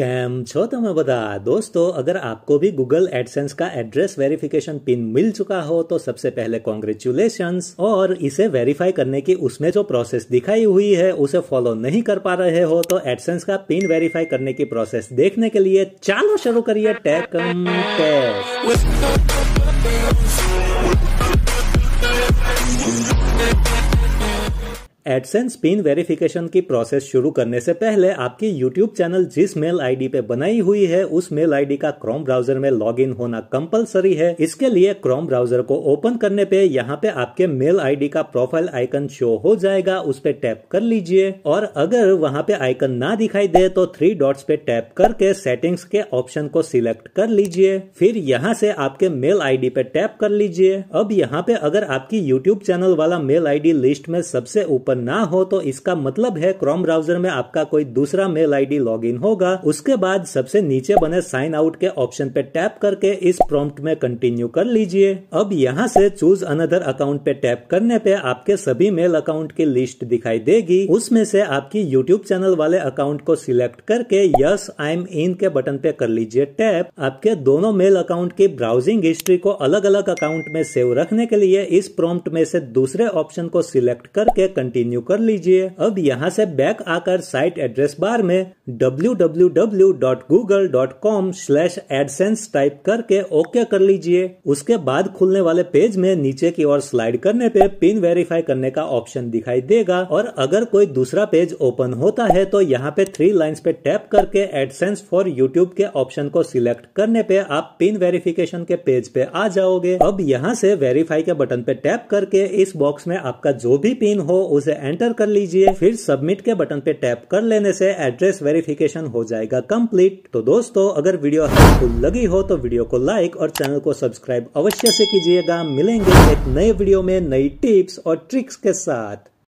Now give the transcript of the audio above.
કેમ છો તમે बता दोस्तों अगर आपको भी गूगल एडसेंस का एड्रेस वेरिफिकेशन पिन मिल चुका हो तो सबसे पहले कॉन्ग्रेचुलेशन और इसे वेरीफाई करने की उसमें जो प्रोसेस दिखाई हुई है उसे फॉलो नहीं कर पा रहे हो तो एडसेंस का पिन वेरीफाई करने की प्रोसेस देखने के लिए चालो शुरू करिए टेकम टेस्ट एडसेंस पिन वेरिफिकेशन की प्रोसेस शुरू करने से पहले आपकी YouTube चैनल जिस मेल आईडी पे बनाई हुई है उस मेल आईडी का क्रोम ब्राउजर में लॉगिन होना कंपलसरी है इसके लिए क्रोम ब्राउजर को ओपन करने पे यहाँ पे आपके मेल आईडी का प्रोफाइल आइकन शो हो जाएगा उस पर टैप कर लीजिए और अगर वहाँ पे आइकन ना दिखाई दे तो थ्री डॉट्स पे टैप करके सेटिंग्स के ऑप्शन को सिलेक्ट कर लीजिए फिर यहाँ से आपके मेल आईडी पे टैप कर लीजिए अब यहाँ पे अगर आपकी यूट्यूब चैनल वाला मेल आईडी लिस्ट में सबसे ऊपर ओपन ना हो तो इसका मतलब है क्रोम ब्राउजर में आपका कोई दूसरा मेल आईडी लॉगिन होगा उसके बाद सबसे नीचे बने साइन आउट के ऑप्शन पे टैप करके इस प्रॉम्प्ट में कंटिन्यू कर लीजिए अब यहाँ से चूज अनदर अकाउंट पे टैप करने पे आपके सभी मेल अकाउंट की लिस्ट दिखाई देगी उसमें से आपकी यूट्यूब चैनल वाले अकाउंट को सिलेक्ट करके यस आई एम इन के बटन पे कर लीजिए टैप आपके दोनों मेल अकाउंट की ब्राउजिंग हिस्ट्री को अलग अलग अकाउंट में सेव रखने के लिए इस प्रॉम्प्ट में से दूसरे ऑप्शन को सिलेक्ट करके कंटिन्यू कंटिन्यू कर लीजिए अब यहाँ से बैक आकर साइट एड्रेस बार में www.google.com/adsense टाइप करके ओके कर लीजिए उसके बाद खुलने वाले पेज में नीचे की ओर स्लाइड करने पे पिन वेरीफाई करने का ऑप्शन दिखाई देगा और अगर कोई दूसरा पेज ओपन होता है तो यहाँ पे थ्री लाइन्स पे टैप करके एडसेंस फॉर यूट्यूब के ऑप्शन को सिलेक्ट करने पे आप पिन वेरिफिकेशन के पेज पे आ जाओगे अब यहाँ से वेरीफाई के बटन पे टैप करके इस बॉक्स में आपका जो भी पिन हो उसे से एंटर कर लीजिए फिर सबमिट के बटन पे टैप कर लेने से एड्रेस वेरिफिकेशन हो जाएगा कंप्लीट तो दोस्तों अगर वीडियो हेल्पफुल लगी हो तो वीडियो को लाइक और चैनल को सब्सक्राइब अवश्य से कीजिएगा मिलेंगे एक नए वीडियो में नई टिप्स और ट्रिक्स के साथ